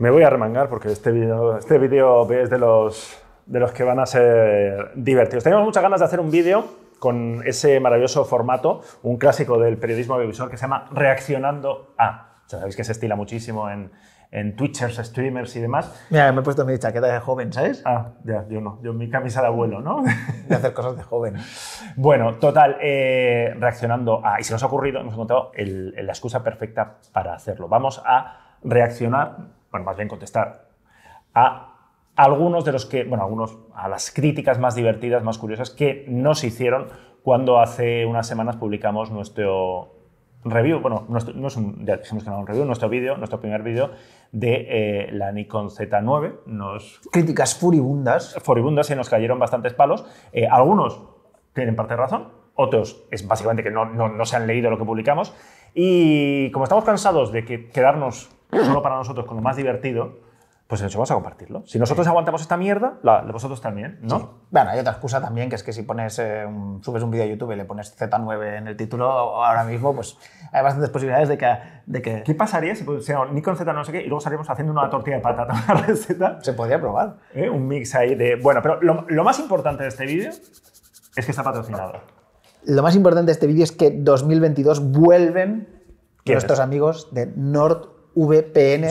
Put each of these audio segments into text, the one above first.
Me voy a remangar porque este vídeo este video es de los, de los que van a ser divertidos. Tenemos muchas ganas de hacer un vídeo con ese maravilloso formato, un clásico del periodismo audiovisual que se llama Reaccionando a. sabéis que se estila muchísimo en, Twitchers, streamers y demás. Mira, me he puesto mi chaqueta de joven, ¿sabes? Ah, ya, yo no. Yo mi camisa de abuelo, ¿no? De hacer cosas de joven. Bueno, total, eh, reaccionando a... Y se nos ha ocurrido, hemos encontrado la excusa perfecta para hacerlo. Vamos a reaccionar bueno, más bien contestar a algunos de los que, bueno, algunos, a las críticas más divertidas, más curiosas que nos hicieron cuando hace unas semanas publicamos nuestro review, bueno, no es un, ya dijimos que no era un review, nuestro vídeo, nuestro primer vídeo de eh, la Nikon Z9. Nos, Críticas furibundas. Furibundas, y nos cayeron bastantes palos. Eh, algunos tienen parte de razón, otros es básicamente que no, no se han leído lo que publicamos. Y como estamos cansados de que quedarnos solo para nosotros con lo más divertido, pues eso vamos a compartirlo. Si nosotros aguantamos esta mierda, vosotros también, ¿no? Bueno, hay otra excusa también, que es que si pones, eh, subes un vídeo a YouTube y le pones Z9 en el título ahora mismo, pues hay bastantes posibilidades de que... De que... ¿Qué pasaría si pusiéramos Nikon Z no sé qué y luego saliéramos haciendo una tortilla de patata, una receta? Se podría probar. ¿Eh? Un mix ahí de... Bueno, pero lo, lo más importante de este vídeo es que está patrocinado. Lo más importante de este vídeo es que 2022 vuelven nuestros amigos de Nord VPN,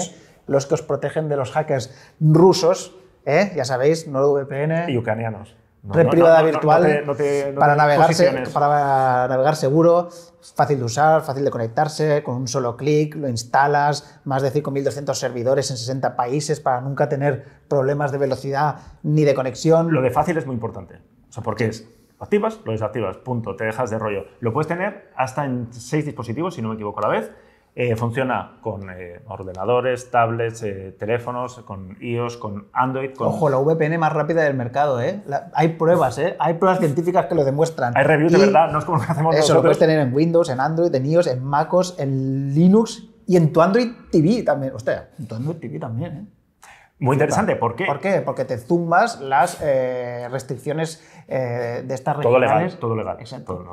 los que os protegen de los hackers rusos, ¿eh? ya sabéis, no VPN. Y ucranianos. red privada virtual para, para navegar seguro, fácil de usar, fácil de conectarse, con un solo clic, lo instalas, más de 5.200 servidores en 60 países para nunca tener problemas de velocidad ni de conexión. Lo de fácil es muy importante, o sea, porque es, lo activas, lo desactivas, punto, te dejas de rollo. Lo puedes tener hasta en seis dispositivos, si no me equivoco a la vez, eh, funciona con eh, ordenadores, tablets, eh, teléfonos, con iOS, con Android. Con... Ojo, la VPN más rápida del mercado, ¿eh? hay pruebas, ¿eh? Hay pruebas científicas que lo demuestran. Hay reviews de verdad, no es como lo que hacemos Eso lo puedes tener en Windows, en Android, en iOS, en MacOS, en Linux y en tu Android TV también. Hostia, en tu Android TV también, ¿eh? Muy interesante, ¿por qué? ¿Por qué? Porque te zumbas las eh, restricciones eh, de estas todo todo legal, Exacto. todo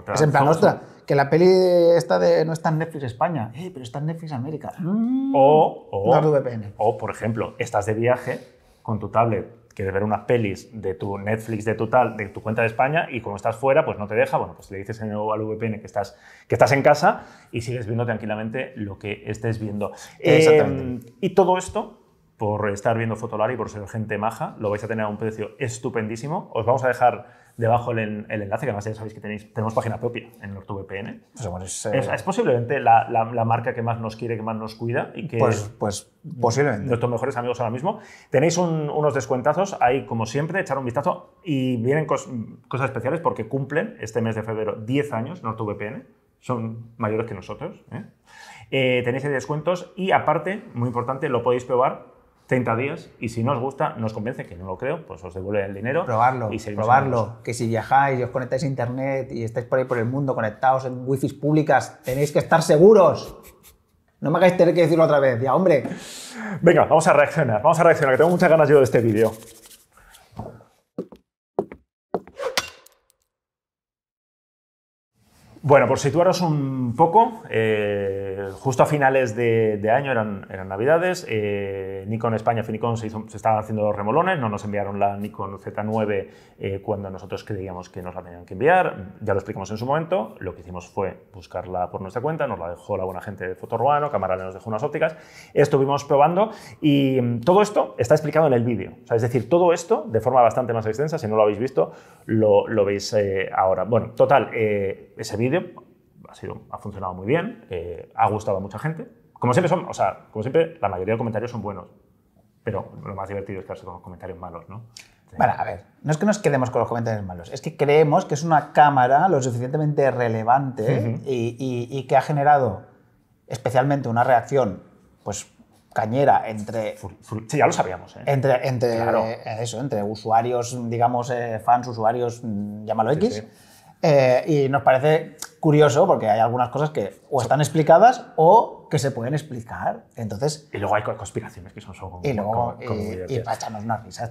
legal. es que la peli esta de, no está en Netflix España, eh, pero está en Netflix América. Mm. o, o, o, por ejemplo, estás de viaje con tu tablet, quieres ver unas pelis de tu Netflix, de tu de tu cuenta de España, y como estás fuera, pues no te deja, bueno, pues le dices en el, al VPN que estás, que estás en casa y sigues viendo tranquilamente lo que estés viendo. Exactamente. Em, y todo esto por estar viendo Fotolar y por ser gente maja. Lo vais a tener a un precio estupendísimo. Os vamos a dejar debajo el, enlace, que además ya sabéis que tenéis, tenemos página propia en pues NordVPN. Eh, es, posiblemente la, marca que más nos quiere, que más nos cuida y que pues, pues posiblemente. nuestros mejores amigos ahora mismo. Tenéis unos descuentazos ahí, como siempre, echar un vistazo y vienen cosas especiales porque cumplen este mes de febrero 10 años NordVPN. Son mayores que nosotros. ¿eh? Eh, tenéis descuentos y aparte, muy importante, lo podéis probar 30 días y si no os gusta, nos os convence, que no lo creo, pues os devuelve el dinero. Probarlo, y probarlo. Que si viajáis y os conectáis a internet y estáis por ahí por el mundo conectados en wifis públicas, tenéis que estar seguros. No me hagáis tener que decirlo otra vez, ya, hombre. Venga, vamos a reaccionar, vamos a reaccionar, que tengo muchas ganas yo de este vídeo. Bueno, por situaros un poco, eh, justo a finales de, año, eran, navidades, eh, Nikon España, Finicon se, estaban haciendo los remolones, no nos enviaron la Nikon Z9 eh, cuando nosotros creíamos que nos la tenían que enviar, ya lo explicamos en su momento, lo que hicimos fue buscarla por nuestra cuenta, nos la dejó la buena gente de Fotoruano, camarada nos dejó unas ópticas, estuvimos probando y todo esto está explicado en el vídeo, es decir, todo esto de forma bastante más extensa, si no lo habéis visto, lo, lo veis ahora. Bueno, total, ese vídeo ha, ha funcionado muy bien, eh, ha gustado a mucha gente. Como siempre, son, o sea, como siempre, la mayoría de comentarios son buenos, pero lo más divertido es quedarse con los comentarios malos, ¿no? Bueno, a ver, no es que nos quedemos con los comentarios malos, es que creemos que es una cámara lo suficientemente relevante y, que ha generado especialmente una reacción, pues cañera entre... sí, ya lo sabíamos. ¿eh? Entre, entre, eso, entre usuarios, digamos, eh, fans, usuarios, llámalo X, eh, y nos parece curioso porque hay algunas cosas que o están explicadas o que se pueden explicar. Entonces, y luego hay conspiraciones que son solo y y, y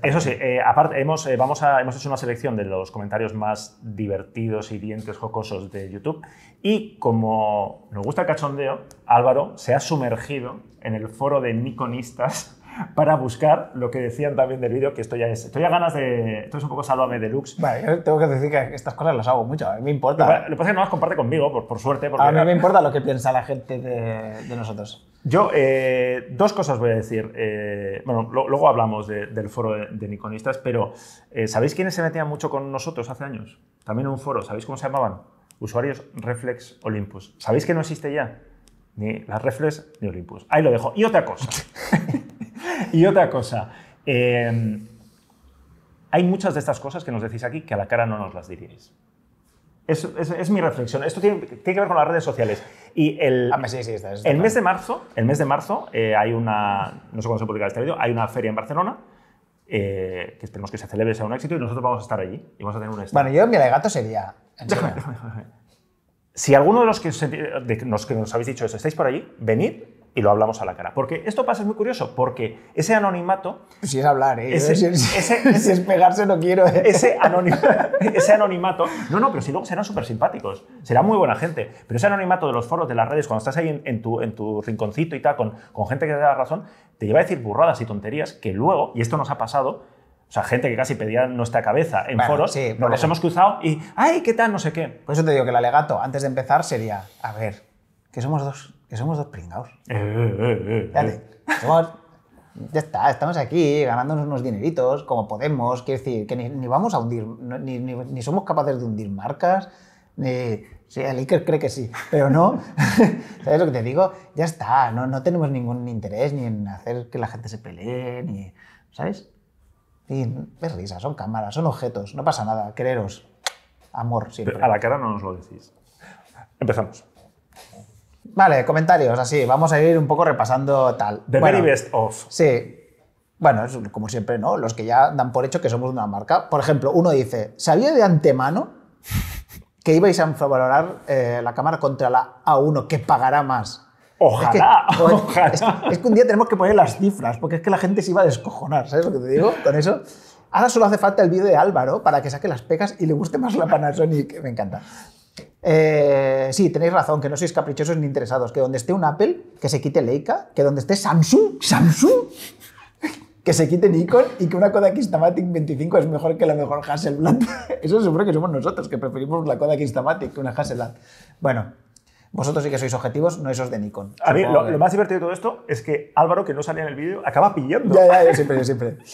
Eso sí, eh, aparte, hemos, eh, vamos hemos hecho una selección de los comentarios más divertidos, y dientes jocosos de YouTube. Y como nos gusta el cachondeo, Álvaro se ha sumergido en el foro de Nikonistas para buscar lo que decían también del vídeo, que esto ya es. Estoy a ganas de. Esto es un poco a Medelux. Vale, yo tengo que decir que estas cosas las hago mucho, a mí me importa. Lo que pasa que no las comparte conmigo, por, suerte. a mí me importa lo que piensa la gente de, nosotros. Yo, eh, dos cosas voy a decir. Eh, bueno, luego hablamos del foro de, Nikonistas, pero eh, ¿sabéis quiénes se metían mucho con nosotros hace años? También un foro, ¿sabéis cómo se llamaban? Usuarios Reflex Olympus. ¿Sabéis que no existe ya? Ni las Reflex ni Olympus. Ahí lo dejo. Y otra cosa. y otra cosa, eh, hay muchas de estas cosas que nos decís aquí que a la cara no nos las diríais. Es, es, mi reflexión. Esto tiene, que ver con las redes sociales. Y el, ah, pues sí, sí, el mes de marzo, el mes de marzo eh, hay una, no sé cuándo se publicará este vídeo, hay una feria en Barcelona eh, que esperemos que se celebre, sea un éxito, y nosotros vamos a estar allí y vamos a tener un stand. Bueno, yo mi alegato sería... Déjame, déjame, Si alguno de los que, de los que nos habéis dicho eso estáis por allí, venid y lo hablamos a la cara. Porque esto pasa, es muy curioso, porque ese anonimato... Si es hablar, ¿eh? Ese, si, es, pegarse no quiero. ¿eh? Ese, anonimato, ese anonimato... No, no, pero si luego serán súper simpáticos, será muy buena gente, pero ese anonimato de los foros, de las redes, cuando estás ahí en, tu, en tu rinconcito y tal, con, con gente que te da la razón, te lleva a decir burradas y tonterías que luego, y esto nos ha pasado, o sea, gente que casi pedía nuestra cabeza en foros, nos los hemos cruzado y, ay, ¿qué tal? No sé qué. Por eso te digo que el alegato, antes de empezar, sería, a ver, que somos dos somos dos pringados. Eh, eh, eh, ya está, estamos aquí ganándonos unos dineritos como podemos, quiero decir, que ni, vamos a hundir, ni, somos capaces de hundir marcas, ni... el Iker cree que sí, pero no. ¿Sabes lo que te digo? Ya está, no, no tenemos ningún interés ni en hacer que la gente se pelee, ni... ¿Sabes? Y es risa, son cámaras, son objetos, no pasa nada, quereros. Amor siempre. a la cara no nos lo decís. Empezamos. Vale, comentarios, así. Vamos a ir un poco repasando tal. The very best of. Sí. Bueno, como siempre, ¿no? Los que ya dan por hecho que somos una marca. Por ejemplo, uno dice, ¿sabía de antemano que ibais a valorar eh, la cámara contra la A1 que pagará más? Ojalá, es que, ojalá. Es, que un día tenemos que poner las cifras, porque es que la gente se iba a descojonar, ¿sabes lo que te digo con eso? Ahora solo hace falta el vídeo de Álvaro para que saque las pegas y le guste más la Panasonic. Me encanta. Eh, sí, tenéis razón, que no sois caprichosos ni interesados. Que donde esté un Apple, que se quite Leica. Que donde esté Samsung, Samsung, que se quite Nikon y que una Kodak Instamatic 25 es mejor que la mejor Hasselblad. Eso seguro que somos nosotros, que preferimos la Kodak Instamatic que una Hasselblad. Bueno, vosotros sí que sois objetivos, no esos de Nikon. A mí, lo, más divertido de todo esto es que Álvaro, que no salía en el vídeo, acaba pillando. Ya, ya, yo siempre, yo siempre.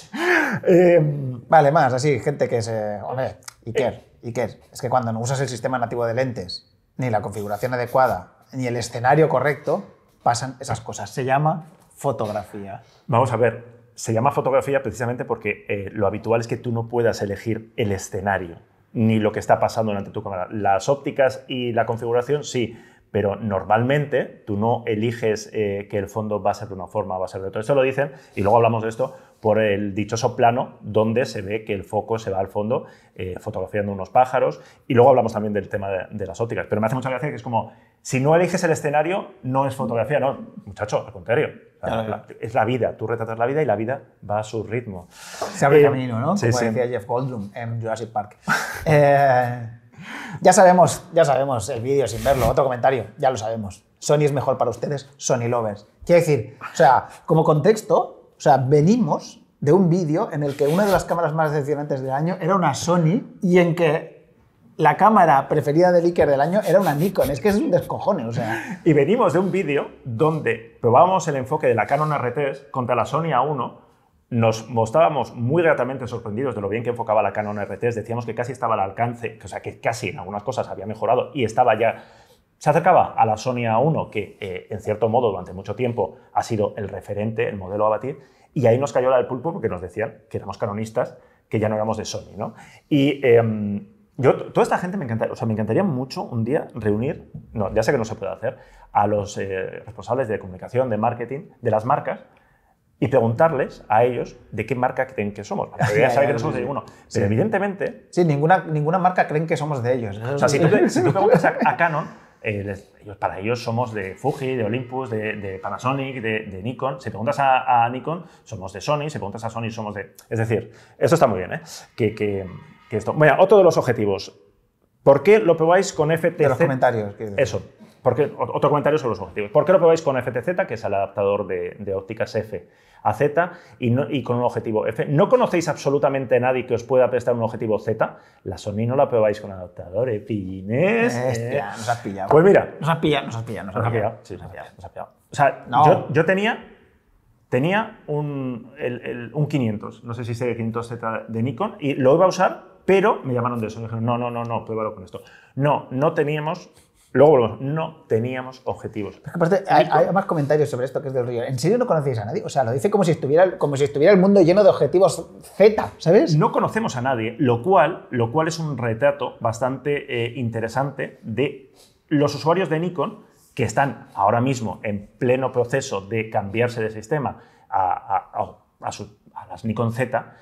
Eh, vale, más, así, gente que se... Hombre, Iker. Eh, ¿Y qué es? Es que cuando no usas el sistema nativo de lentes, ni la configuración adecuada, ni el escenario correcto, pasan esas cosas. Se llama fotografía. Vamos a ver, se llama fotografía precisamente porque eh, lo habitual es que tú no puedas elegir el escenario, ni lo que está pasando delante de tu cámara. Las ópticas y la configuración sí, pero normalmente tú no eliges eh, que el fondo va a ser de una forma, va a ser de otra. Eso lo dicen, y luego hablamos de esto, por el dichoso plano donde se ve que el foco se va al fondo eh, fotografiando unos pájaros. Y luego hablamos también del tema de, las ópticas. Pero me hace mucha gracia que es como, si no eliges el escenario, no es fotografía, no, muchacho, al contrario. es la vida, tú retratas la vida y la vida va a su ritmo. Se abre el eh, camino, ¿no? Como decía Jeff Goldblum en Jurassic Park. Eh, ya sabemos, ya sabemos el vídeo sin verlo. Otro comentario, ya lo sabemos. Sony es mejor para ustedes, Sony lovers. quiere decir, o sea, como contexto, o sea, venimos de un vídeo en el que una de las cámaras más decepcionantes del año era una Sony y en que la cámara preferida del Iker del año era una Nikon. Es que es un descojone, o sea. Y venimos de un vídeo donde probábamos el enfoque de la Canon R3 contra la Sony A1. Nos mostrábamos muy gratamente sorprendidos de lo bien que enfocaba la Canon R3. Decíamos que casi estaba al alcance, o sea, que casi en algunas cosas había mejorado y estaba ya se acercaba a la Sony A1, que eh, en cierto modo durante mucho tiempo ha sido el referente, el modelo a batir, y ahí nos cayó la del pulpo porque nos decían que éramos canonistas, que ya no éramos de Sony. ¿no? Y em, yo, toda esta gente me encantaría, o sea, me encantaría mucho un día reunir, no, ya sé que no se puede hacer, a los eh, responsables de comunicación, de marketing, de las marcas, y preguntarles a ellos de qué marca creen que somos. Porque ya saben que no somos de ninguno. Pero evidentemente... Sí, ninguna, ninguna marca creen que somos de ellos. O sea, si tú, preguntas a Canon, eh, para ellos somos de Fuji, de Olympus, de, Panasonic, de, Nikon. Si preguntas a, Nikon, somos de Sony. Si preguntas a Sony, somos de... Es decir, esto está muy bien, ¿eh? Que, esto... otro de los objetivos. ¿Por qué lo probáis con FTZ? De los comentarios. Eso. Porque, otro comentario sobre los objetivos. ¿Por qué lo probáis con FTZ, que es el adaptador de, de ópticas F? a Z y, con un objetivo F. No conocéis absolutamente a nadie que os pueda prestar un objetivo Z. La Sony no la probáis con adaptadores, ¿eh? Hostia, nos has pillado. Pues mira. Nos has pillado, nos has pillado. Nos has, pillado, O sea, yo, tenía, tenía un, 500, no sé si sé 500Z de Nikon, y lo iba a usar, pero me llamaron de eso. Me dijeron, no, no, no, no, pruébalo con esto. No, no teníamos Luego volvemos, no teníamos objetivos. aparte, hay, más comentarios sobre esto que es del río. ¿En serio no conocéis a nadie? O sea, lo dice como si, estuviera, como si estuviera el mundo lleno de objetivos Z, ¿sabes? No conocemos a nadie, lo cual, lo cual es un retrato bastante eh, interesante de los usuarios de Nikon que están ahora mismo en pleno proceso de cambiarse de sistema a las Nikon Z.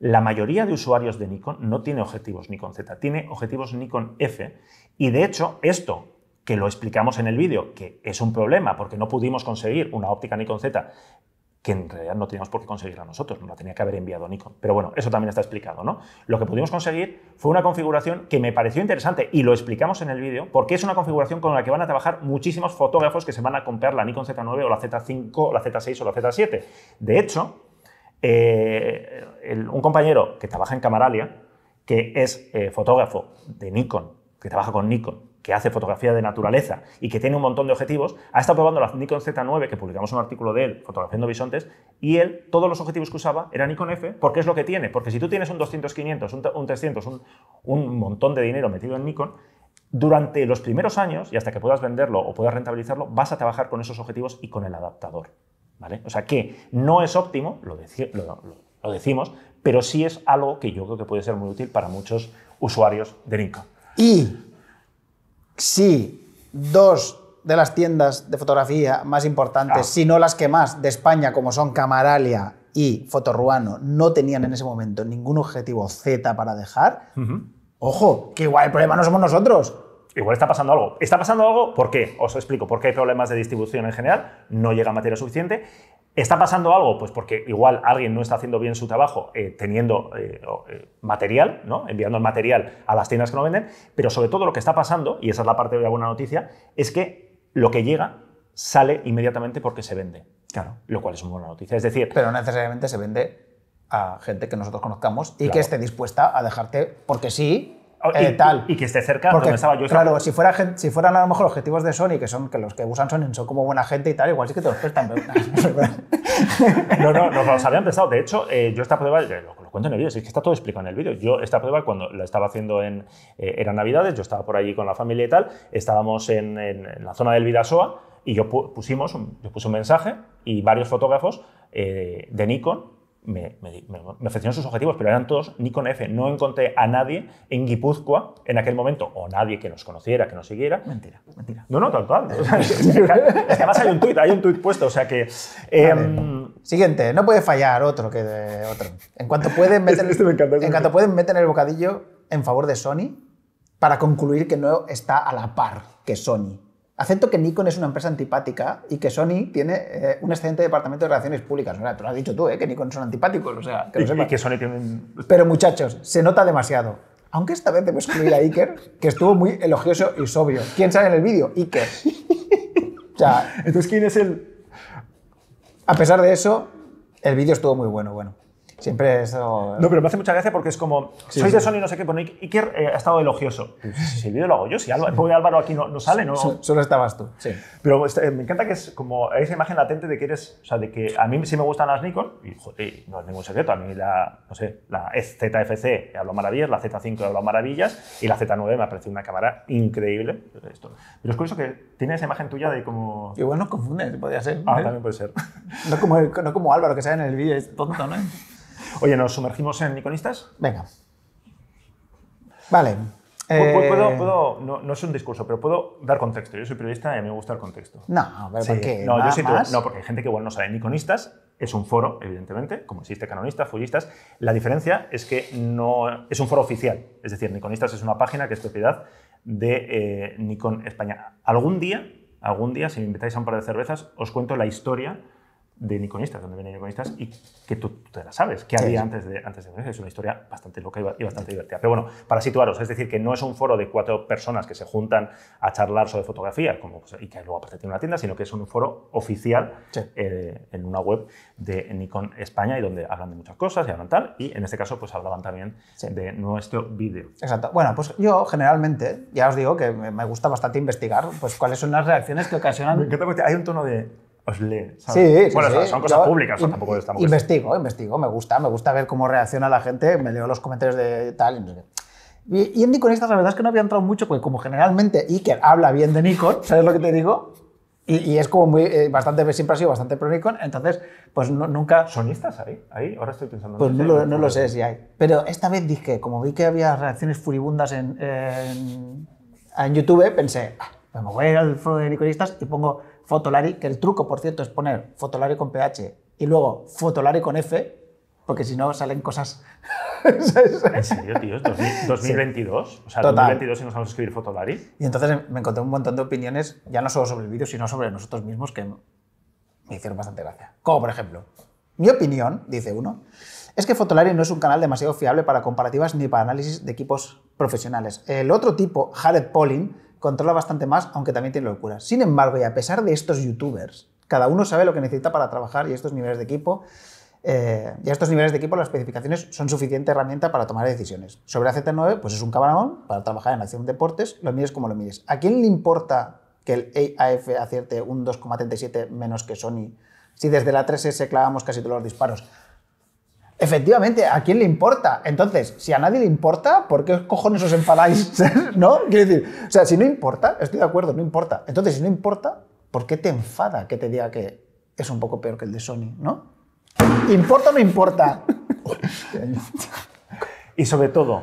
La mayoría de usuarios de Nikon no tiene objetivos Nikon Z, tiene objetivos Nikon F. Y de hecho, esto que lo explicamos en el vídeo, que es un problema porque no pudimos conseguir una óptica Nikon Z que en realidad no teníamos por qué conseguirla nosotros, no la tenía que haber enviado Nikon. Pero bueno, eso también está explicado, ¿no? Lo que pudimos conseguir fue una configuración que me pareció interesante y lo explicamos en el vídeo, porque es una configuración con la que van a trabajar muchísimos fotógrafos que se van a comprar la Nikon Z9 o la Z5 o la Z6 o la Z7. De hecho, eh, un compañero que trabaja en Camaralia, que es eh, fotógrafo de Nikon, que trabaja con Nikon, que hace fotografía de naturaleza y que tiene un montón de objetivos, ha estado probando la Nikon Z9, que publicamos un artículo de él, fotografiando bisontes, y él, todos los objetivos que usaba eran Nikon F, porque es lo que tiene. Porque si tú tienes un 200, 500, un, 300, un, un montón de dinero metido en Nikon, durante los primeros años, y hasta que puedas venderlo o puedas rentabilizarlo, vas a trabajar con esos objetivos y con el adaptador. ¿vale? O sea que no es óptimo, lo, decimos, pero sí es algo que yo creo que puede ser muy útil para muchos usuarios de Nikon. Y si dos de las tiendas de fotografía más importantes, ah. si no las que más, de España, como son Camaralia y Fotorruano, no tenían en ese momento ningún objetivo Z para dejar, ojo, que igual el problema no somos nosotros. Igual está pasando algo. Está pasando algo, ¿por qué? Os explico, porque hay problemas de distribución en general, no llega materia suficiente. ¿Está pasando algo? Pues porque igual alguien no está haciendo bien su trabajo eh, teniendo eh, eh, material, ¿no? enviando el material a las tiendas que no venden, pero sobre todo lo que está pasando, y esa es la parte de la buena noticia, es que lo que llega sale inmediatamente porque se vende. Claro. Lo cual es una buena noticia. Es decir. Pero no necesariamente se vende a gente que nosotros conozcamos y que esté dispuesta a dejarte, porque sí, Oh, eh, y, tal. Y que esté cerca Porque, donde estaba yo. Claro, si, fuera, si fueran a lo mejor objetivos de Sony, que son que los que usan Sony son como buena gente y tal, igual sí que te los prestan. no, no, no, los habían prestado. De hecho, eh, yo esta prueba, eh, lo, cuento en el vídeo, es que está todo explicado en el vídeo. Yo esta prueba, cuando la estaba haciendo en. era Navidades, yo estaba por allí con la familia y tal, estábamos en, en la zona del Vidasoa y yo pusimos, yo puse un mensaje y varios fotógrafos de Nikon me, me, me, ofrecieron sus objetivos, pero eran todos Nikon F. No encontré a nadie en Guipúzcoa en aquel momento, o nadie que nos conociera, que nos siguiera. Mentira, mentira. No, no, tal cual. es que, además hay un tuit, hay un tuit puesto, o sea que... Em, Siguiente, no puede fallar otro que de otro. En cuanto pueden meter, en cuanto pueden meter el bocadillo en favor de Sony, para concluir que no está a la par que Sony. Acepto que Nikon es una empresa antipática y que Sony tiene eh, un excelente departamento de relaciones públicas. O sea, lo has dicho tú, ¿eh? que Nikon son antipáticos. O sea, que, no y que Sony Pero muchachos, se nota demasiado. Aunque esta vez debo excluir a Iker, que estuvo muy elogioso y sobrio. ¿Quién sabe en el vídeo? Iker. O sea, Entonces, ¿quién es el...? A pesar de eso, el vídeo estuvo muy bueno, bueno. Siempre mm. eso. Eh. No, pero me hace mucha gracia porque es como. Soy sois de Sony, no sé qué, pero pues Iker eh, ha estado elogioso. Si el vídeo lo hago yo, si Álvaro, pobre Álvaro aquí no, no sale, ¿no? Solo, estabas tú. Sí. Pero este, eh, me encanta que es como esa imagen latente de que eres. O sea, de que a mí sí me gustan las Nikon, y no es ningún secreto. A mí la, no sé, la e ZFC he maravillas, la Z5 he maravillas, y la Z9 me ha parecido una cámara increíble. Esto. Pero es curioso que tiene esa imagen tuya de como. Igual bueno, confunde, podría ser. Ah, también puede ser. No como, no como Álvaro que sale en el vídeo, es tonto, ¿no? Oye, ¿nos sumergimos en Niconistas? Venga. Vale. Eh, no, es un discurso, pero puedo dar contexto. Yo soy periodista y a mí me gusta el contexto. No, pero qué? No, porque hay gente que igual no sabe Niconistas, Es un foro, evidentemente, como existe canonistas, fullistas. La diferencia es que no es un foro oficial. Es decir, Niconistas es una página que es propiedad de eh, Nikon España. Algún día, algún día, si me invitáis a un par de cervezas, os cuento la historia de Nikonistas, donde vienen Nikonistas, y que tú, te la sabes, que había antes de, antes de Es una historia bastante loca y bastante divertida. Pero bueno, para situaros, es decir, que no es un foro de cuatro personas que se juntan a charlar sobre fotografía como, pues, y que luego aparte tiene una tienda, sino que es un foro oficial eh, en una web de Nikon España y donde hablan de muchas cosas y hablan tal. Y en este caso, pues hablaban también de nuestro vídeo. Exacto. Bueno, pues yo generalmente, ya os digo que me gusta bastante investigar pues cuáles son las reacciones que ocasionan. hay un tono de Sí, son cosas públicas, tampoco estamos. Investigo, investigo, me gusta, me gusta ver cómo reacciona la gente, me leo los comentarios de tal y no sé Y, en Nikonistas la verdad es que no había entrado mucho, porque como generalmente Iker habla bien de Nikon, ¿sabes lo que te digo? Y, es como muy, eh, bastante, siempre ha sido bastante pro Nikon, entonces pues nunca... ¿Sonistas ahí? ahí? Ahora estoy pensando... Pues no, lo, sé si hay. Pero esta vez dije, como vi que había reacciones furibundas en, en, YouTube, pensé, ah, me voy al foro de Nikonistas y pongo Fotolari, que el truco, por cierto, es poner Fotolari con PH y luego Fotolari con F, porque si no salen cosas... ¿En serio, tío? ¿2022? O sea, 2022 y nos vamos a escribir Fotolari. Y entonces me encontré un montón de opiniones, ya no solo sobre el vídeo, sino sobre nosotros mismos, que me hicieron bastante gracia. Como por ejemplo, mi opinión, dice uno, es que Fotolari no es un canal demasiado fiable para comparativas ni para análisis de equipos profesionales. El otro tipo, Jared Polin, controla bastante más, aunque también tiene locuras. Sin embargo, y a pesar de estos youtubers, cada uno sabe lo que necesita para trabajar y estos niveles de equipo, eh, y estos niveles de equipo las especificaciones son suficiente herramienta para tomar decisiones. Sobre AZ9, pues es un camarón para trabajar en acción deportes, lo mires como lo mires. ¿A quién le importa que el AF acierte un 2,37 menos que Sony si desde la 3S clavamos casi todos los disparos? Efectivamente, ¿a quién le importa? Entonces, si a nadie le importa, ¿por qué cojones os enfadáis? ¿No? Quiero decir, o sea, si no importa, estoy de acuerdo, no importa. Entonces, si no importa, ¿por qué te enfada que te diga que es un poco peor que el de Sony, no? ¿Importa o no importa? y sobre todo,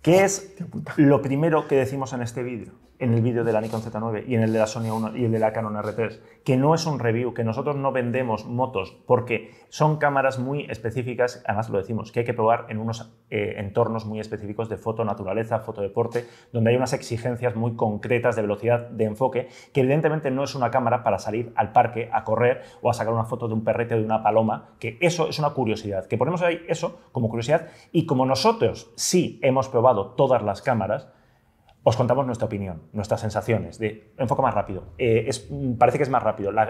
¿qué oh, es lo primero que decimos en este vídeo? en el vídeo de la Nikon Z9 y en el de la Sony 1 y el de la Canon R3, que no es un review, que nosotros no vendemos motos porque son cámaras muy específicas, además lo decimos, que hay que probar en unos eh, entornos muy específicos de foto naturaleza, foto donde hay unas exigencias muy concretas de velocidad de enfoque, que evidentemente no es una cámara para salir al parque a correr o a sacar una foto de un perrete o de una paloma, que eso es una curiosidad, que ponemos ahí eso como curiosidad y como nosotros sí hemos probado todas las cámaras, os contamos nuestra opinión, nuestras sensaciones. De, enfoque más rápido. Eh, mm, parece que es más rápido. La,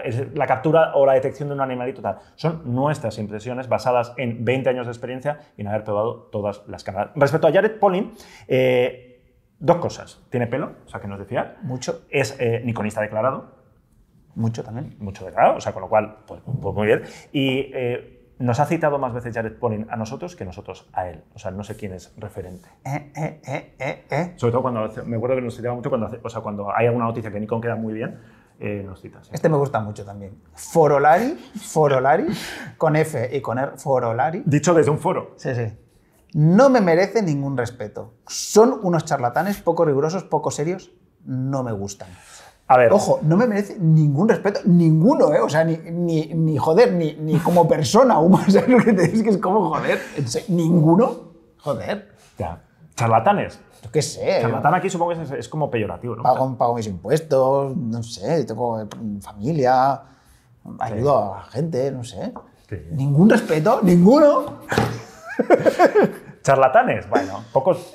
captura o la detección de un animalito tal. Son nuestras impresiones basadas en 20 años de experiencia y en haber probado todas las cámaras. Respecto a Jared Polin, eh, dos cosas. Tiene pelo, o sea que nos decía Mucho. Es eh, nikonista declarado. Mucho también. Mucho declarado, o sea, con lo cual, pues, pues muy bien. Y eh, nos ha citado más veces Jared Polin a nosotros que nosotros a él. O sea, no sé quién es referente. Eh, eh, eh, eh, eh. Sobre todo cuando me acuerdo que nos citaba mucho cuando, o sea, cuando hay alguna noticia que Nikon queda muy bien, eh, nos cita. Este me gusta mucho también. Forolari, Forolari, con F y con R, Forolari. Dicho desde un foro. Sí, sí. No me merece ningún respeto. Son unos charlatanes poco rigurosos, poco serios. No me gustan. A ver. Ojo, no me merece ningún respeto, ninguno, ¿eh? O sea, ni, ni, ni joder, ni, ni, como persona humana. ¿Sabes lo que te dices? Que es como joder. ¿Ninguno? Joder. Ya. Charlatanes. Yo qué sé. ¿eh? Charlatán aquí supongo que es, es como peyorativo, ¿no? Pago, mis impuestos, no sé, tengo eh, familia, ayudo a la gente, no sé. Ningún respeto, ninguno. ¿Charlatanes? Bueno, pocos,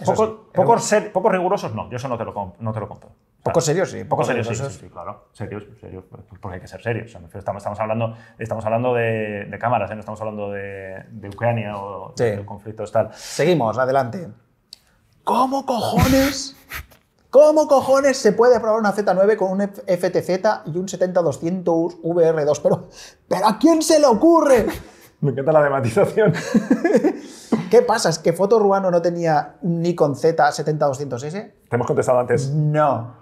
ser, pocos, rigurosos no, yo eso no te lo, compro. Pocos serios, sí. Pocos, serios, sí, claro. Serios, serios, porque hay que ser serios. estamos, hablando, estamos hablando de, cámaras, ¿eh? no estamos hablando de, Ucrania o de, conflicto conflictos tal. Seguimos, adelante. ¿Cómo cojones? ¿Cómo cojones se puede probar una Z9 con un FTZ y un 70-200 VR2? Pero, pero ¿a quién se le ocurre? Me encanta la dematización. ¿Qué pasa? ¿Es que Foto Ruano no tenía un Nikon Z70-200S? Te hemos contestado antes. No.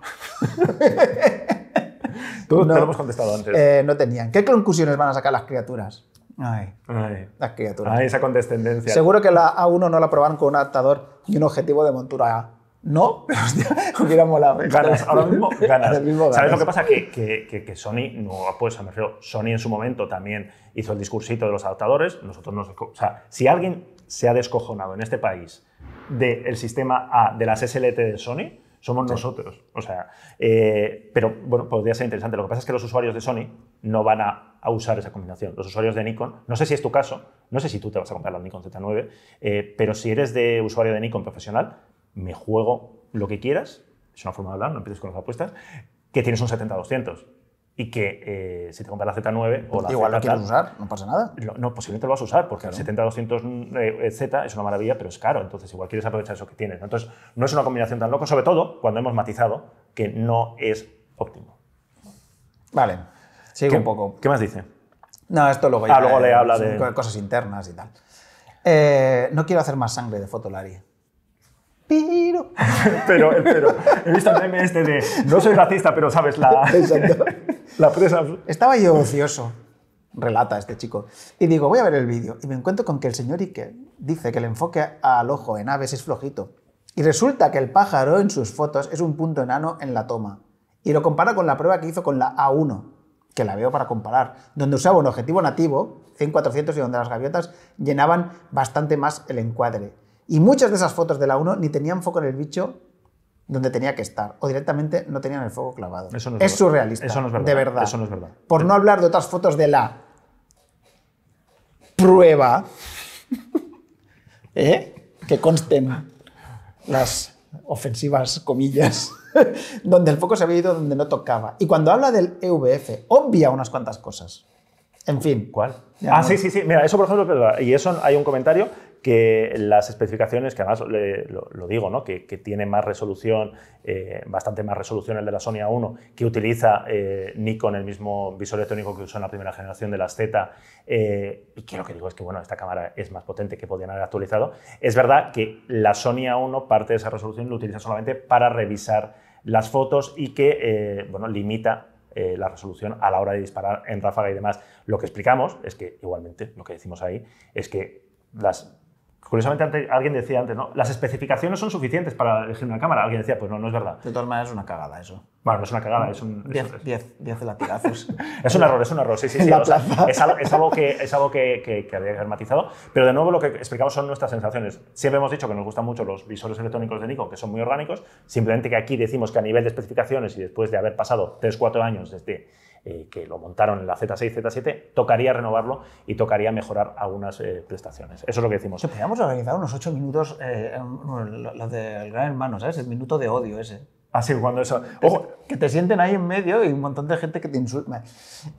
Tú no. te lo hemos contestado antes. Eh, no tenían. ¿Qué conclusiones van a sacar las criaturas? Ay, Ay. las criaturas. Ay, esa condescendencia. Seguro que la A1 no la probaron con un adaptador y un objetivo de montura A. No, pero hostia, hubiera molado. Ganas, ahora mismo ganas. ¿Sabes lo que pasa? Que, Sony, no, pues me refiero, Sony en su momento también hizo el discursito de los adaptadores. Nosotros nos. O sea, si alguien se ha descojonado en este país del sistema A de las SLT de Sony, somos nosotros. O sea, eh, pero bueno, podría ser interesante. Lo que pasa es que los usuarios de Sony no van a, usar esa combinación. Los usuarios de Nikon, no sé si es tu caso, no sé si tú te vas a comprar la Nikon Z9, eh, pero si eres de usuario de Nikon profesional, me juego lo que quieras, es una forma de hablar, no empieces con las apuestas, que tienes un 70-200 y que eh, si te compras la Z9 o la Igual quieres usar, no pasa nada. no, posiblemente lo vas a usar, porque el 70-200Z eh, es una maravilla, pero es caro, entonces igual quieres aprovechar eso que tienes. Entonces, no es una combinación tan loca, sobre todo cuando hemos matizado que no es óptimo. Vale, sigo un poco. ¿Qué más dice? No, esto luego, ah, luego le habla de cosas internas y tal. Eh, no quiero hacer más sangre de fotolaria pero. pero, he visto el meme este de, no soy racista, pero sabes la... la presa. Estaba yo ocioso, relata este chico, y digo, voy a ver el vídeo, y me encuentro con que el señor Ike dice que el enfoque al ojo en aves es flojito, y resulta que el pájaro en sus fotos es un punto enano en la toma, y lo compara con la prueba que hizo con la A1, que la veo para comparar, donde usaba un objetivo nativo, 100-400, y donde las gaviotas llenaban bastante más el encuadre. Y muchas de esas fotos de la 1 ni tenían foco en el bicho donde tenía que estar, o directamente no tenían el foco clavado. es, surrealista. De verdad. verdad. Por no hablar de otras fotos de la prueba, ¿eh? que consten las ofensivas comillas, donde el foco se había ido donde no tocaba. Y cuando habla del EVF, obvia unas cuantas cosas. En fin. ¿Cuál? ah, sí, sí, sí. Mira, eso por ejemplo Y eso hay un comentario que las especificaciones, que además lo, digo, ¿no? que, tiene más resolución, eh, bastante más resolución el de la Sony A1, que utiliza eh, Nikon, el mismo visor electrónico que usó en la primera generación de las Z, eh, y que lo que digo es que bueno, esta cámara es más potente que podrían haber actualizado. Es verdad que la Sony A1, parte de esa resolución, lo utiliza solamente para revisar las fotos y que bueno, limita la resolución a la hora de disparar en ráfaga y demás. Lo que explicamos es que, igualmente, lo que decimos ahí es que las Curiosamente, alguien decía antes, ¿no? Las especificaciones son suficientes para elegir una cámara. Alguien decía, pues no, no es verdad. De todas maneras, es una cagada eso. Bueno, no es una cagada, es un. 10 latigazos. es un error, es un error, sí, sí, sí. es, algo, que, es algo que, que, Pero de nuevo, lo que explicamos son nuestras sensaciones. Siempre hemos dicho que nos gustan mucho los visores electrónicos de Nico, que son muy orgánicos. Simplemente que aquí decimos que a nivel de especificaciones y después de haber pasado 3-4 años desde este eh, que lo montaron en la Z6, Z7, tocaría renovarlo y tocaría mejorar algunas eh, prestaciones. Eso es lo que decimos. Sí, podríamos organizar unos 8 minutos, eh, los del Gran Hermano, ¿sabes? El minuto de odio ese. Así ah, cuando eso. Ojo, que te sienten ahí en medio y un montón de gente que te insulta.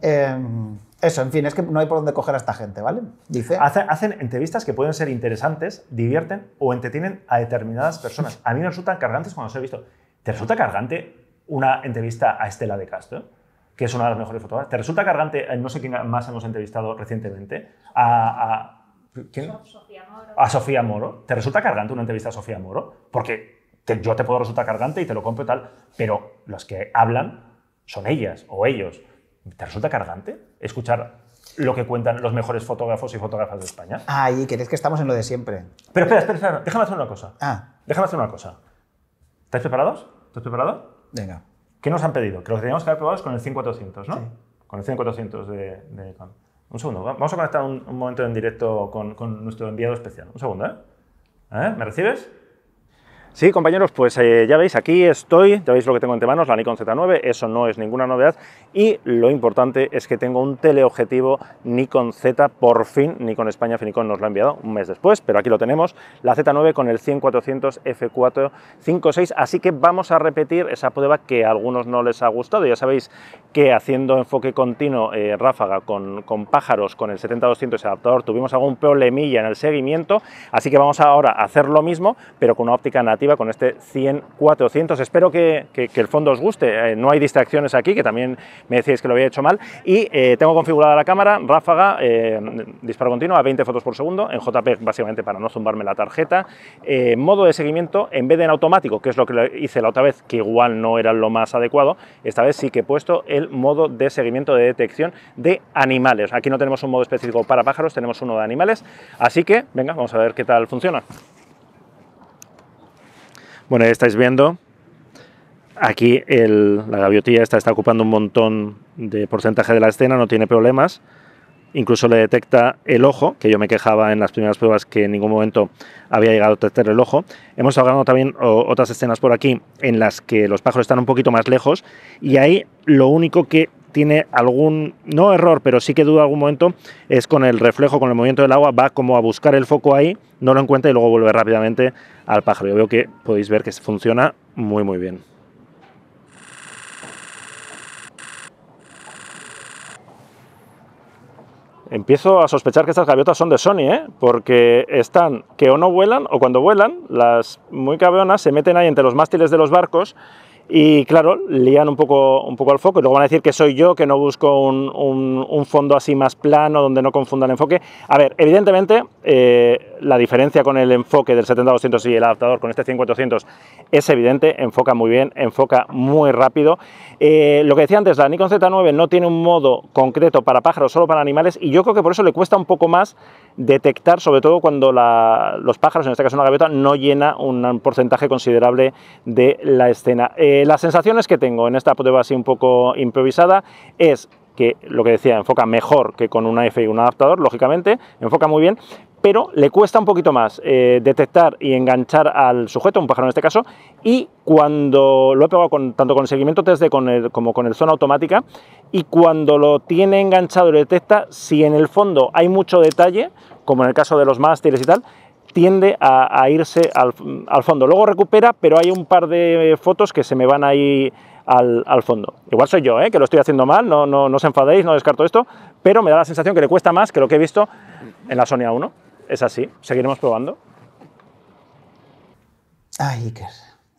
Em, eso, en fin, es que no hay por dónde coger a esta gente, ¿vale? Dice. Hacen, hacen, entrevistas que pueden ser interesantes, divierten o entretienen a determinadas personas. A mí me resultan cargantes cuando los he visto. ¿Te resulta cargante una entrevista a Estela de Castro? que es una de las mejores fotógrafas. ¿Te resulta cargante, eh, no sé quién más hemos entrevistado recientemente, a, a Sofía Moro. ¿Te resulta cargante una entrevista a Sofía Moro? Porque yo te puedo resultar cargante y te lo compro y tal, pero los que hablan son ellas o ellos. ¿Te resulta cargante escuchar lo que cuentan los mejores fotógrafos y fotógrafas de España? Ay, y queréis que estamos en lo de siempre. Pero espera, déjame hacer una cosa. Ah. Déjame hacer una cosa. ¿Estáis preparados? ¿Estás preparado? Venga. ¿Qué nos han pedido? Que lo que teníamos que haber probado con el 5400, ¿no? Con el 5400 de, de Un segundo, vamos a conectar un, momento en directo con, nuestro enviado especial. Un segundo, ¿Eh? ¿Eh? ¿Me recibes? Sí, compañeros, pues eh, ya veis, aquí estoy, ya veis lo que tengo entre manos, la Nikon Z9, eso no es ninguna novedad y lo importante es que tengo un teleobjetivo Nikon Z, por fin Nikon España Finicon nos lo ha enviado un mes después, pero aquí lo tenemos, la Z9 con el 100-400 f4.56, así que vamos a repetir esa prueba que a algunos no les ha gustado, ya sabéis que haciendo enfoque continuo eh, ráfaga con, pájaros, con el 70-200 adaptador, tuvimos algún problemilla en el seguimiento, así que vamos ahora a hacer lo mismo, pero con una óptica nativa con este 100-400. Espero que, el fondo os guste. Eh, no hay distracciones aquí, que también me decíais que lo había hecho mal. Y eh, tengo configurada la cámara, ráfaga, eh, disparo continuo a 20 fotos por segundo, en JPEG básicamente para no zumbarme la tarjeta. modo de seguimiento, en vez de en automático, que es lo que hice la otra vez, que igual no era lo más adecuado, esta vez sí que he puesto el modo de seguimiento de detección de animales. Aquí no tenemos un modo específico para pájaros, tenemos uno de animales. Así que, venga, vamos a ver qué tal funciona. Bueno, ya estáis viendo. Aquí la gaviotilla está ocupando un montón de porcentaje de la escena, no tiene problemas. Incluso le detecta el ojo, que yo me quejaba en las primeras pruebas que en ningún momento había llegado a detectar el ojo. Hemos hablado también otras escenas por aquí en las que los pájaros están un poquito más lejos y ahí lo único que tiene algún, no error, pero sí que duda algún momento, es con el reflejo, con el movimiento del agua, va como a buscar el foco ahí, no lo encuentra y luego vuelve rápidamente al pájaro. Yo veo que podéis ver que funciona muy, muy bien. Empiezo a sospechar que estas gaviotas son de Sony, ¿eh? porque están que o no vuelan o cuando vuelan, las muy cabronas se meten ahí entre los mástiles de los barcos y claro, lían un poco, un poco foco y luego van a decir que soy yo, que no busco un, fondo así más plano donde no confunda el enfoque. A ver, evidentemente eh, la diferencia con el enfoque del 70-200 y el adaptador con este 100-400 es evidente, enfoca muy bien, enfoca muy rápido. Eh, lo que decía antes, la Nikon Z9 no tiene un modo concreto para pájaros, solo para animales y yo creo que por eso le cuesta un poco más detectar, sobre todo cuando la, los pájaros, en este caso una gaveta, no llena un porcentaje considerable de la escena. Eh, las sensaciones que tengo en esta prueba así un poco improvisada es que lo que decía, enfoca mejor que con una F y un adaptador, lógicamente, enfoca muy bien, pero le cuesta un poquito más eh, detectar y enganchar al sujeto, un pájaro en este caso, y cuando lo he pegado tanto con el seguimiento 3D como con el zona automática, y cuando lo tiene enganchado y lo detecta, si en el fondo hay mucho detalle, como en el caso de los mástiles y tal, tiende a, irse al, fondo. Luego recupera, pero hay un par de fotos que se me van ahí al, fondo. Igual soy yo, ¿eh? que lo estoy haciendo mal, no, no, no os enfadéis, no descarto esto, pero me da la sensación que le cuesta más que lo que he visto en la Sony a 1 es así. Seguiremos probando. Ay, Iker.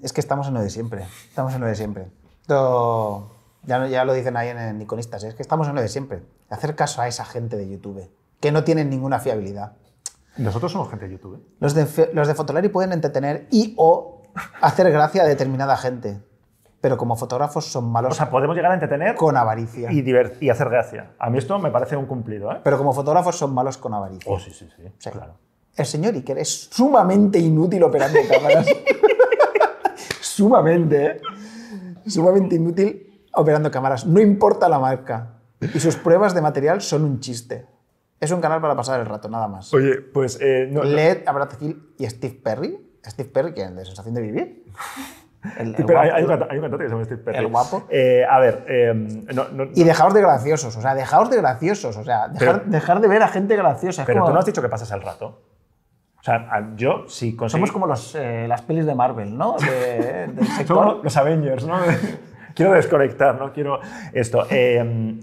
Es que estamos en lo de siempre. Estamos en lo de siempre. ya, lo dicen ahí en, Iconistas. Es que estamos en lo de siempre. Hacer caso a esa gente de YouTube, que no tienen ninguna fiabilidad. Nosotros somos gente de YouTube. ¿eh? Los de, los de Fotolari pueden entretener y o hacer gracia a determinada gente pero como fotógrafos son malos. O sea, podemos llegar a entretener. Con avaricia. Y, y hacer gracia. A mí esto me parece un cumplido, ¿eh? Pero como fotógrafos son malos con avaricia. Oh, sí, sí, sí. Claro. El señor Iker es sumamente inútil operando cámaras. sumamente, ¿eh? Sumamente inútil operando cámaras. No importa la marca. Y sus pruebas de material son un chiste. Es un canal para pasar el rato, nada más. Oye, pues. Eh, Led, Abraham y Steve Perry. Steve Perry, que de sensación de vivir. El, guapo, hay, hay, un que se llama Steve Perry. El guapo. Eh, a ver. Eh, no, no, y dejaos de graciosos, o sea, dejaos de graciosos, o sea, dejar, dejar de ver a gente graciosa. Pero tú no has dicho que pasas el rato. O sea, yo si conseguí... Somos como los, eh, las pelis de Marvel, ¿no? De, del sector. los Avengers, ¿no? quiero desconectar, ¿no? Quiero esto. Eh,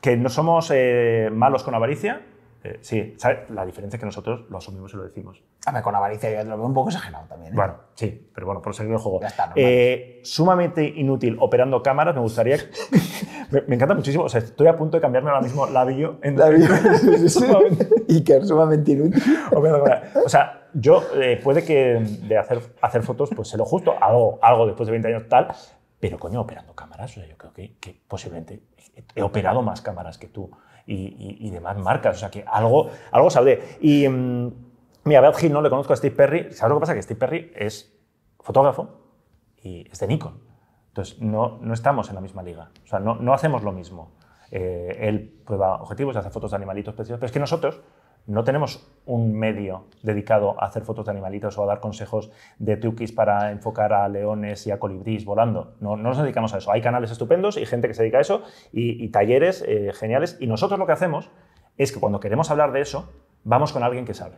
que no somos eh, malos con avaricia, eh, sí, ¿sabes? la diferencia es que nosotros lo asumimos y lo decimos. A ah, ver, con avaricia yo lo veo un poco exagerado también. ¿eh? Bueno, sí, pero bueno, por seguir el juego. eh, sumamente inútil operando cámaras, me gustaría. me, encanta muchísimo. O sea, estoy a punto de cambiarme ahora mismo labio. En labio. y que es sumamente inútil. o sea, yo, eh, puede que de hacer, hacer fotos, pues se lo justo, algo, algo después de 20 años tal, pero coño, operando cámaras, o sea, yo creo que posiblemente he operado más cámaras que tú y, demás marcas. O sea que algo, algo sabré. Y mm, mira, Beth Hill no le conozco a Steve Perry. ¿Sabes lo que pasa? Que Steve Perry es fotógrafo y es de Nikon. Entonces, no, no estamos en la misma liga. O sea, no, no hacemos lo mismo. Eh, él prueba objetivos, hace fotos de animalitos pero es que nosotros no tenemos un medio dedicado a hacer fotos de animalitos o a dar consejos de truquis para enfocar a leones y a colibríes volando. No, nos dedicamos a eso. Hay canales estupendos y gente que se dedica a eso y, talleres eh, geniales. Y nosotros lo que hacemos es que cuando queremos hablar de eso, vamos con alguien que sabe.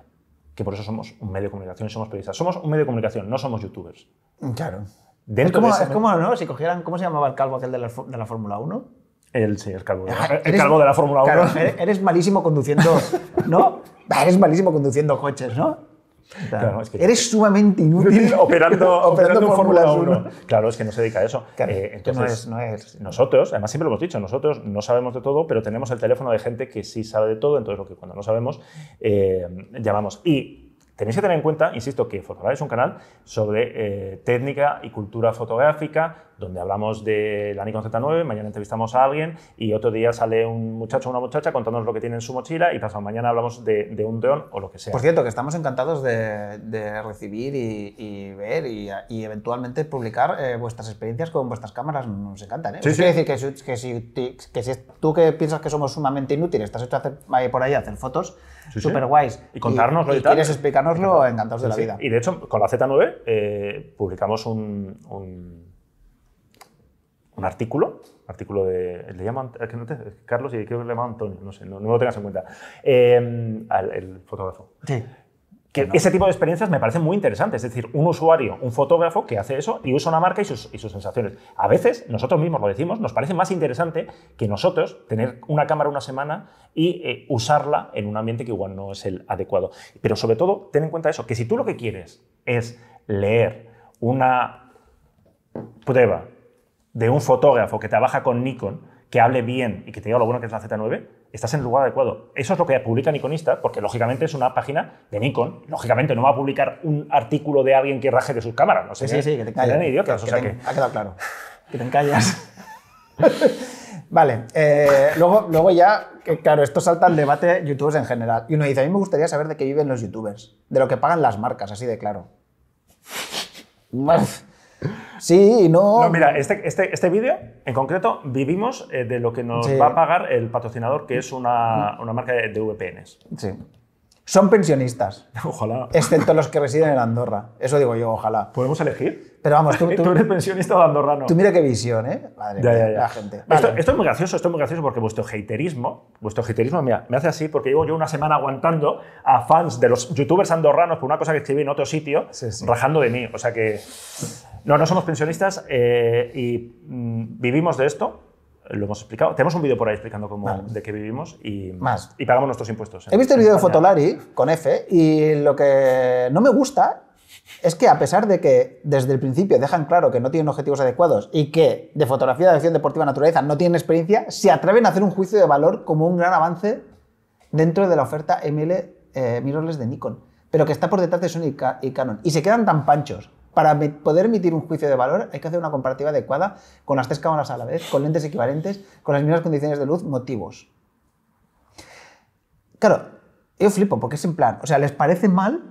Que por eso somos un medio de comunicación y somos periodistas. Somos un medio de comunicación, no somos youtubers. Claro. es como, ¿no? Si cogieran, ¿cómo se llamaba el calvo aquel de de la Fórmula 1? El, sí, el calvo. de la ah, Fórmula 1. eres malísimo conduciendo, ¿no? eres malísimo conduciendo coches, ¿no? eres sumamente inútil operando, operando, Fórmula 1. Claro, es que no se dedica a eso. Eh, entonces, nosotros, además siempre lo hemos dicho, nosotros no sabemos de todo, pero tenemos el teléfono de gente que sí sabe de todo, entonces lo que cuando no sabemos, eh, llamamos. Y Tenéis que tener en cuenta, insisto, que Fotolab es un canal sobre eh, técnica y cultura fotográfica, donde hablamos de la Nikon Z9, mañana entrevistamos a alguien y otro día sale un muchacho o una muchacha contándonos lo que tiene en su mochila y pasado mañana hablamos de, un dron o lo que sea. Por cierto, que estamos encantados de, recibir y, ver y, eventualmente publicar eh, vuestras experiencias con vuestras cámaras. Nos encantan, ¿eh? Sí, decir que si, tú que piensas que somos sumamente inútiles, estás hecho eh, por ahí a hacer fotos súper y, contarnos, y, tal. quieres explicar de la vida. Y de hecho, con la Z9 eh, publicamos un, un, un, artículo, artículo de, le llaman, eh, Carlos y creo que le llaman Antonio, no sé, no, no lo tengas en cuenta, eh, el fotógrafo. Sí. Ese tipo de experiencias me parece muy interesante Es decir, un usuario, un fotógrafo que hace eso y usa una marca y sus, sensaciones. A veces, nosotros mismos lo decimos, nos parece más interesante que nosotros tener una cámara una semana y eh, usarla en un ambiente que igual no es el adecuado. Pero sobre todo, ten en cuenta eso, que si tú lo que quieres es leer una prueba de un fotógrafo que trabaja con Nikon, que hable bien y que te diga lo bueno que es la Z9, estás en el lugar adecuado. Eso es lo que publica Nikonista, porque lógicamente es una página de Nikon. Lógicamente no va a publicar un artículo de alguien que raje de sus cámaras. No sé sí, sí, que te calles. Ha quedado claro. que te calles vale, eh, luego, luego ya, claro, esto salta al debate youtubers en general. Y uno dice, a mí me gustaría saber de qué viven los youtubers, de lo que pagan las marcas, así de claro. Más... Sí, no. No, mira, este, este, este vídeo en concreto vivimos eh, de lo que nos va a pagar el patrocinador, que es una, una marca de, VPNs. Sí. Son pensionistas. Ojalá. Excepto los que residen en Andorra. Eso digo yo, ojalá. ¿Podemos elegir? Pero vamos, tú, eres pensionista o andorrano. Tú mira qué visión, ¿eh? Madre mía, la gente. Esto, es muy gracioso, esto es muy gracioso porque vuestro haterismo, vuestro haterismo, mira, me hace así porque llevo yo una semana aguantando a fans de los youtubers andorranos por una cosa que escribí en otro sitio, rajando de mí. O sea que no, no somos pensionistas eh, y mm, vivimos de esto. Lo hemos explicado. Tenemos un vídeo por ahí explicando cómo, de qué vivimos y, y pagamos nuestros impuestos. He visto el vídeo de Fotolari con F y lo que no me gusta es que a pesar de que desde el principio dejan claro que no tienen objetivos adecuados y que de fotografía de acción deportiva naturaleza no tienen experiencia, se atreven a hacer un juicio de valor como un gran avance dentro de la oferta ML eh, mirrorless de Nikon, pero que está por detrás de Sony y, Canon. Y se quedan tan panchos para poder emitir un juicio de valor hay que hacer una comparativa adecuada con las tres cámaras a la vez, con lentes equivalentes, con las mismas condiciones de luz, motivos. Claro, yo flipo, porque es en plan, o sea, les parece mal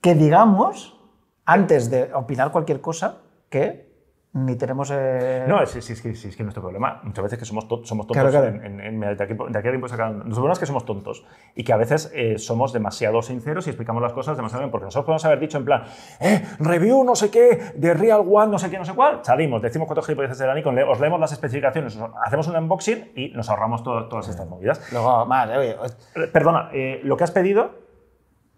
que digamos, antes de opinar cualquier cosa, que ni tenemos... Eh, no, es, es, es, es, que nuestro problema muchas veces que somos, somos tontos. Claro, claro. En, en, en, de aquí, de aquí a cada Nuestro problema es que somos tontos y que a veces eh, somos demasiado sinceros y explicamos las cosas demasiado bien, porque nosotros podemos haber dicho en plan, eh, review no sé qué, de Real One no sé qué, no sé cuál, salimos, decimos cuatro gilipolleces de la Nikon, os leemos las especificaciones, hacemos un unboxing y nos ahorramos todas estas movidas. Luego, más, oye. Eh, perdona, lo que has pedido,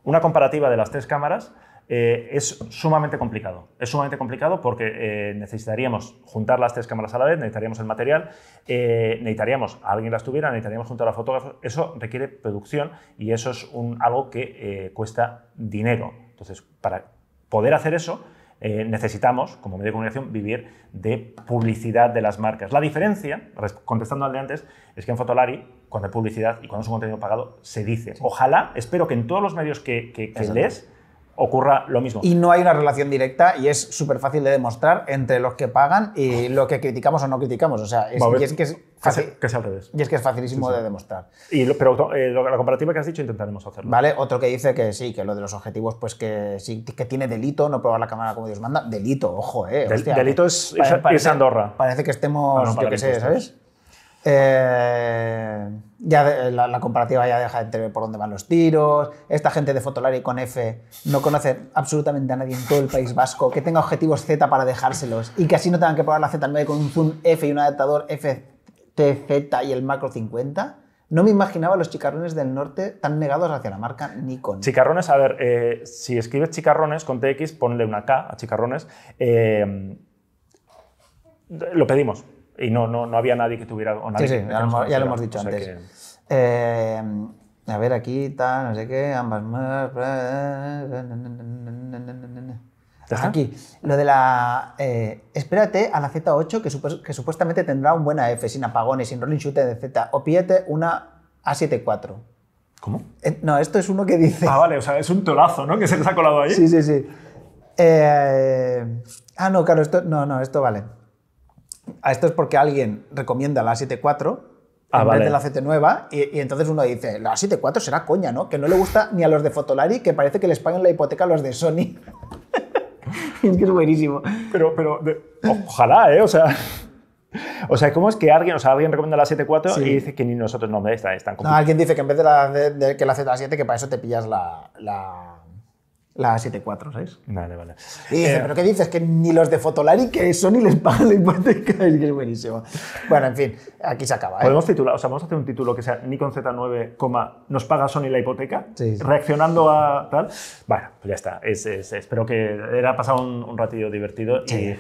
una comparativa de las tres cámaras, eh, es sumamente complicado. Es sumamente complicado porque eh, necesitaríamos juntar las tres cámaras a la vez, necesitaríamos el material, eh, necesitaríamos a alguien las tuviera, necesitaríamos juntar a fotógrafos. Eso requiere producción y eso es un, algo que cuesta dinero. Entonces, para poder hacer eso, necesitamos, como medio de comunicación, vivir de publicidad de las marcas. La diferencia, contestando al de antes, es que en Fotolari, cuando hay publicidad y cuando es un contenido pagado, se dice. Ojalá, espero que en todos los medios que, que lees, ocurra lo mismo. Y no hay una relación directa y es súper fácil de demostrar entre los que pagan y ah. lo que criticamos o no criticamos. O sea, es, y es que es fácil. Que al revés. Y es que es facilísimo de demostrar. Y pero eh, la comparativa que has dicho intentaremos hacerlo. Vale, otro que dice que sí, que lo de los objetivos, pues que sí, que tiene delito no probar la cámara como Dios manda. Delito, ojo, eh. delito es, Andorra. Parece que estemos, yo ¿sabes? Eh, ya la, comparativa ya deja de entender por dónde van los tiros. Esta gente de Fotolari con F no conoce absolutamente a nadie en todo el País Vasco que tenga objetivos Z para dejárselos y que así no tengan que probar la Z9 con un zoom F y un adaptador FTZ y el macro 50. No me imaginaba los chicarrones del norte tan negados hacia la marca Nikon. Chicarrones, a ver, eh, si escribes chicarrones con TX, ponle una K a chicarrones. Eh, lo pedimos, y no, no, no había nadie que tuviera... sí, sí, ya, lo, hemos, dicho antes. Eh, a ver, aquí tal, no sé qué, ambas Aquí, lo de la... Eh, espérate a la Z8 que, supuestamente tendrá un buen AF, sin apagones, sin rolling shooter, Z O pídete una A74. ¿Cómo? Eh, no, esto es uno que dice... Ah, vale, o sea, es un tolazo, ¿no? Que se les ha colado ahí. Sí, sí, sí. ah, no, claro, esto... No, no, esto vale a esto es porque alguien recomienda la 7.4 ah, en vez de la CT nueva, y, entonces uno dice, la 7.4 será coña, ¿no? Que no le gusta ni a los de Fotolari, que parece que les pagan la hipoteca a los de Sony. es que es buenísimo. Pero, pero, ojalá, ¿eh? O sea... O sea, ¿cómo es que alguien, o sea, alguien recomienda la 7.4 y dice que ni nosotros no, me está, están no, Alguien dice que en vez de la, que la Z7, que para eso te pillas la la 746. Vale, vale. Y dice, eh, ¿pero qué dices? Que ni los de Fotolari que Sony les paga la hipoteca. Es que es buenísimo. Bueno, en fin, aquí se acaba. ¿eh? Podemos titular, o sea, vamos a hacer un título que sea Nikon Z9, ¿nos paga Sony la hipoteca? Reaccionando a tal. Bueno, pues ya está. Es, es, espero que era pasado un, ratito ratillo divertido. Sí. Y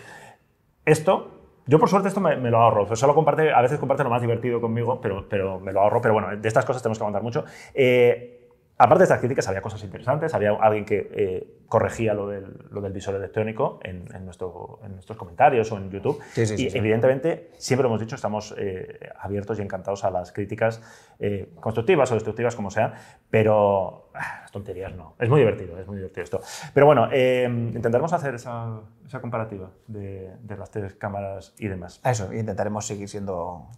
esto yo, por suerte, esto me, lo ahorro. O comparte, a veces comparte lo más divertido conmigo, pero, pero me lo ahorro. Pero bueno, de estas cosas tenemos que aguantar mucho. Eh, aparte de estas críticas, había cosas interesantes. Había alguien que eh, corregía lo del, visor electrónico en, nuestros comentarios o en YouTube. y evidentemente, siempre lo hemos dicho, estamos eh, abiertos y encantados a las críticas eh, constructivas o destructivas, como sean. pero ah, las tonterías no. Es muy divertido, es muy divertido esto. Pero bueno, intentaremos hacer esa, comparativa de, de, las tres cámaras y demás. Eso, intentaremos seguir siendo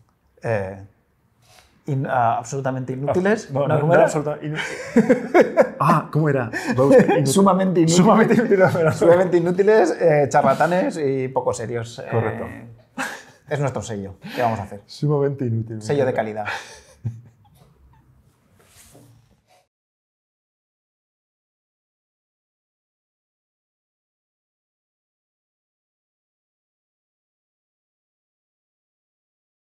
Ah, absolutamente ah, inútiles. No, no, ¿cómo no, era? ah, ¿cómo era? Sumamente inútiles. Sumamente eh, inútiles, charlatanes y poco serios. Eh. Correcto. es nuestro sello. ¿Qué vamos a hacer? Sumamente inútil. Sello de calidad.